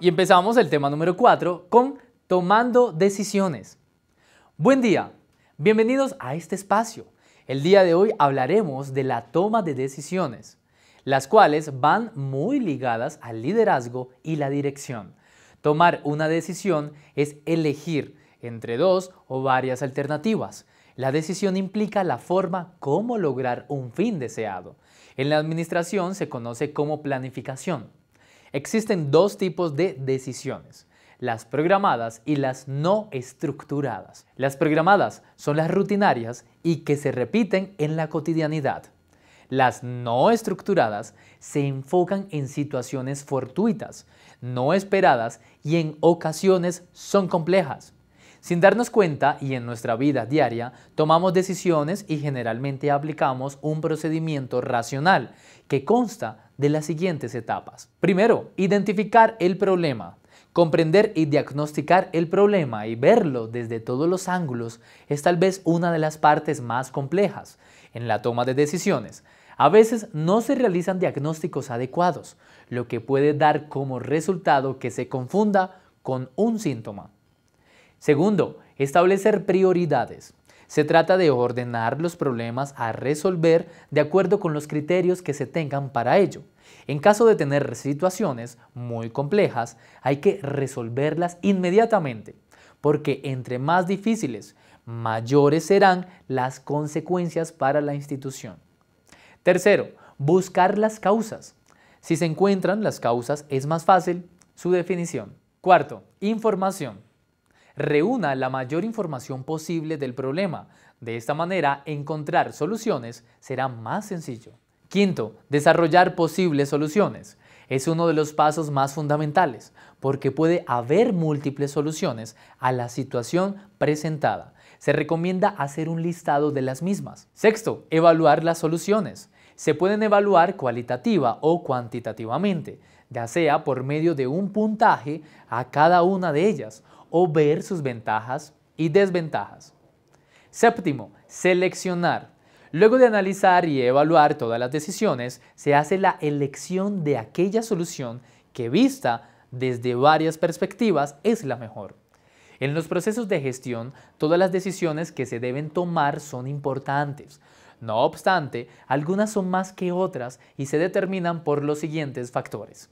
Y empezamos el tema número 4 con tomando decisiones. Buen día, bienvenidos a este espacio. El día de hoy hablaremos de la toma de decisiones, las cuales van muy ligadas al liderazgo y la dirección. Tomar una decisión es elegir entre dos o varias alternativas. La decisión implica la forma cómo lograr un fin deseado. En la administración se conoce como planificación. Existen dos tipos de decisiones, las programadas y las no estructuradas. Las programadas son las rutinarias y que se repiten en la cotidianidad. Las no estructuradas se enfocan en situaciones fortuitas, no esperadas y en ocasiones son complejas. Sin darnos cuenta y en nuestra vida diaria, tomamos decisiones y generalmente aplicamos un procedimiento racional que consta de las siguientes etapas. Primero, identificar el problema. Comprender y diagnosticar el problema y verlo desde todos los ángulos es tal vez una de las partes más complejas en la toma de decisiones. A veces no se realizan diagnósticos adecuados, lo que puede dar como resultado que se confunda con un síntoma. Segundo, establecer prioridades. Se trata de ordenar los problemas a resolver de acuerdo con los criterios que se tengan para ello. En caso de tener situaciones muy complejas, hay que resolverlas inmediatamente, porque entre más difíciles, mayores serán las consecuencias para la institución. Tercero, buscar las causas. Si se encuentran las causas, es más fácil su definición. Cuarto, información. Reúna la mayor información posible del problema. De esta manera, encontrar soluciones será más sencillo. Quinto, desarrollar posibles soluciones. Es uno de los pasos más fundamentales porque puede haber múltiples soluciones a la situación presentada. Se recomienda hacer un listado de las mismas. Sexto, evaluar las soluciones. Se pueden evaluar cualitativa o cuantitativamente, ya sea por medio de un puntaje a cada una de ellas o ver sus ventajas y desventajas. Séptimo, seleccionar. Luego de analizar y evaluar todas las decisiones, se hace la elección de aquella solución que vista desde varias perspectivas es la mejor. En los procesos de gestión, todas las decisiones que se deben tomar son importantes. No obstante, algunas son más que otras y se determinan por los siguientes factores.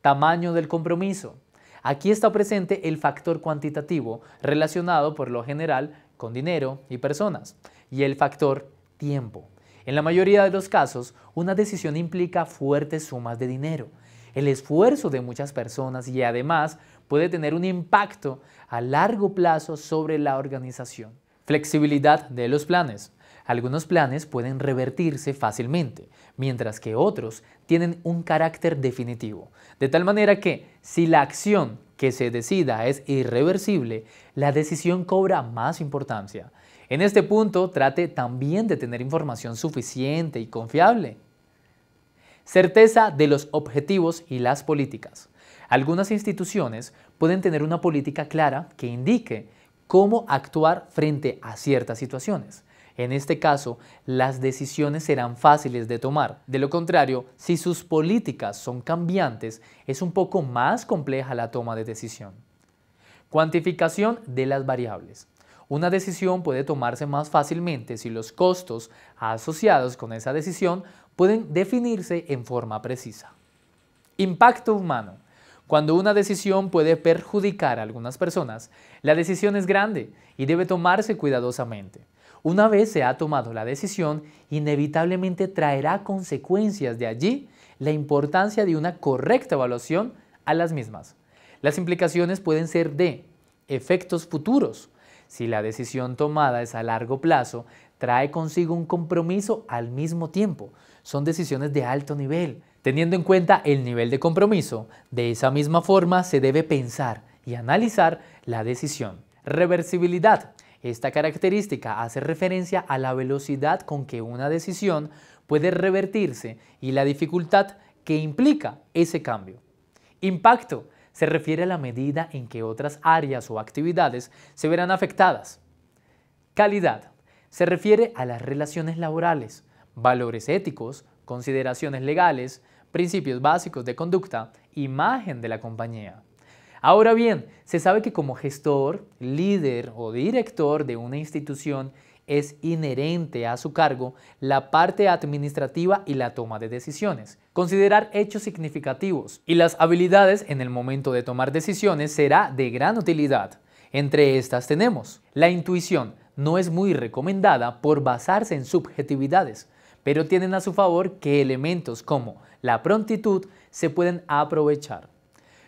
Tamaño del compromiso. Aquí está presente el factor cuantitativo relacionado por lo general con dinero y personas y el factor tiempo. En la mayoría de los casos, una decisión implica fuertes sumas de dinero, el esfuerzo de muchas personas y además puede tener un impacto a largo plazo sobre la organización. Flexibilidad de los planes. Algunos planes pueden revertirse fácilmente, mientras que otros tienen un carácter definitivo, de tal manera que si la acción que se decida es irreversible, la decisión cobra más importancia. En este punto, trate también de tener información suficiente y confiable. Certeza de los objetivos y las políticas. Algunas instituciones pueden tener una política clara que indique cómo actuar frente a ciertas situaciones. En este caso, las decisiones serán fáciles de tomar. De lo contrario, si sus políticas son cambiantes, es un poco más compleja la toma de decisión. Cuantificación de las variables. Una decisión puede tomarse más fácilmente si los costos asociados con esa decisión pueden definirse en forma precisa. Impacto humano. Cuando una decisión puede perjudicar a algunas personas, la decisión es grande y debe tomarse cuidadosamente. Una vez se ha tomado la decisión, inevitablemente traerá consecuencias de allí la importancia de una correcta evaluación a las mismas. Las implicaciones pueden ser de efectos futuros, si la decisión tomada es a largo plazo, trae consigo un compromiso al mismo tiempo. Son decisiones de alto nivel. Teniendo en cuenta el nivel de compromiso, de esa misma forma se debe pensar y analizar la decisión. Reversibilidad. Esta característica hace referencia a la velocidad con que una decisión puede revertirse y la dificultad que implica ese cambio. Impacto se refiere a la medida en que otras áreas o actividades se verán afectadas. Calidad se refiere a las relaciones laborales, valores éticos, consideraciones legales, principios básicos de conducta, imagen de la compañía. Ahora bien, se sabe que como gestor, líder o director de una institución es inherente a su cargo la parte administrativa y la toma de decisiones. Considerar hechos significativos y las habilidades en el momento de tomar decisiones será de gran utilidad. Entre estas tenemos la intuición, no es muy recomendada por basarse en subjetividades, pero tienen a su favor que elementos como la prontitud se pueden aprovechar.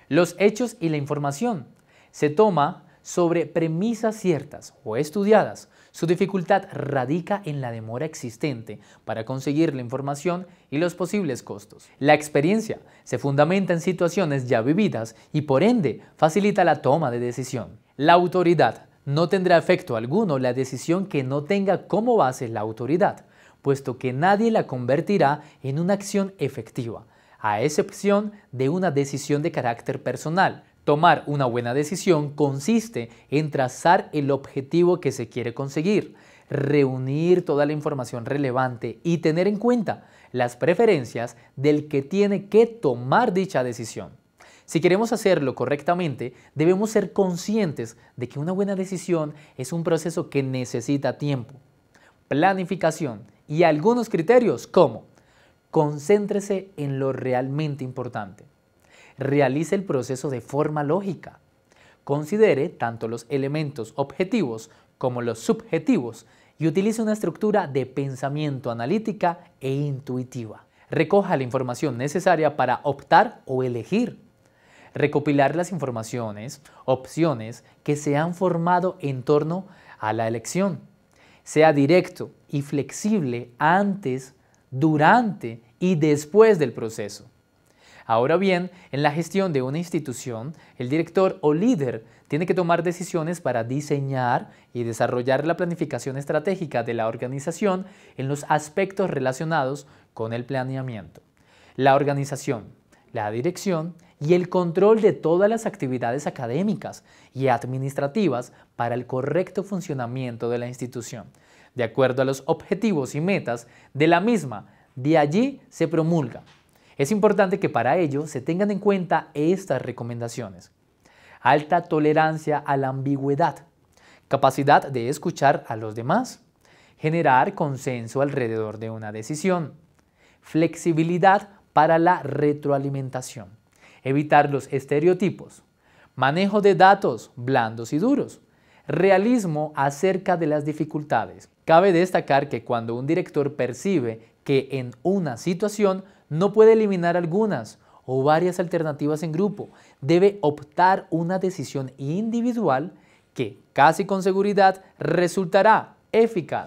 Los hechos y la información se toma sobre premisas ciertas o estudiadas, su dificultad radica en la demora existente para conseguir la información y los posibles costos. La experiencia se fundamenta en situaciones ya vividas y por ende facilita la toma de decisión. La autoridad no tendrá efecto alguno la decisión que no tenga como base la autoridad, puesto que nadie la convertirá en una acción efectiva, a excepción de una decisión de carácter personal, Tomar una buena decisión consiste en trazar el objetivo que se quiere conseguir, reunir toda la información relevante y tener en cuenta las preferencias del que tiene que tomar dicha decisión. Si queremos hacerlo correctamente, debemos ser conscientes de que una buena decisión es un proceso que necesita tiempo, planificación y algunos criterios como concéntrese en lo realmente importante realice el proceso de forma lógica. Considere tanto los elementos objetivos como los subjetivos y utilice una estructura de pensamiento analítica e intuitiva. Recoja la información necesaria para optar o elegir. Recopilar las informaciones, opciones que se han formado en torno a la elección. Sea directo y flexible antes, durante y después del proceso. Ahora bien, en la gestión de una institución, el director o líder tiene que tomar decisiones para diseñar y desarrollar la planificación estratégica de la organización en los aspectos relacionados con el planeamiento. La organización, la dirección y el control de todas las actividades académicas y administrativas para el correcto funcionamiento de la institución, de acuerdo a los objetivos y metas de la misma. De allí se promulga es importante que para ello se tengan en cuenta estas recomendaciones. Alta tolerancia a la ambigüedad, capacidad de escuchar a los demás, generar consenso alrededor de una decisión, flexibilidad para la retroalimentación, evitar los estereotipos, manejo de datos blandos y duros, realismo acerca de las dificultades. Cabe destacar que cuando un director percibe que en una situación no puede eliminar algunas o varias alternativas en grupo. Debe optar una decisión individual que casi con seguridad resultará eficaz.